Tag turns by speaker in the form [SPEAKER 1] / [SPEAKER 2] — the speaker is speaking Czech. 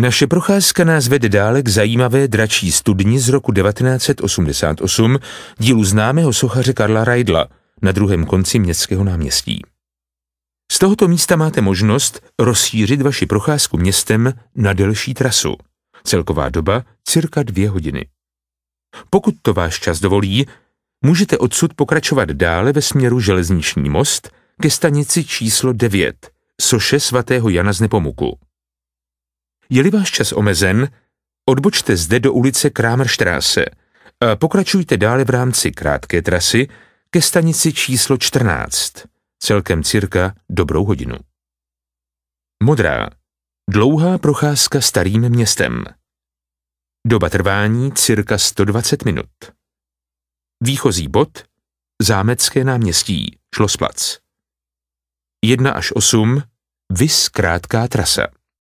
[SPEAKER 1] Naše procházka nás vede dále k zajímavé dračí studni z roku 1988 dílu známého sochaře Karla Raidla na druhém konci městského náměstí. Z tohoto místa máte možnost rozšířit vaši procházku městem na delší trasu. Celková doba cirka dvě hodiny. Pokud to váš čas dovolí, můžete odsud pokračovat dále ve směru Železniční most ke stanici číslo 9, soše svatého Jana z Nepomuku. Je-li váš čas omezen, odbočte zde do ulice Krámerštráse a pokračujte dále v rámci krátké trasy ke stanici číslo 14, celkem cirka dobrou hodinu. Modrá. Dlouhá procházka starým městem. Doba trvání cirka 120 minut. Výchozí bod Zámecké náměstí, Šlosplac. 1 až 8, vys krátká trasa.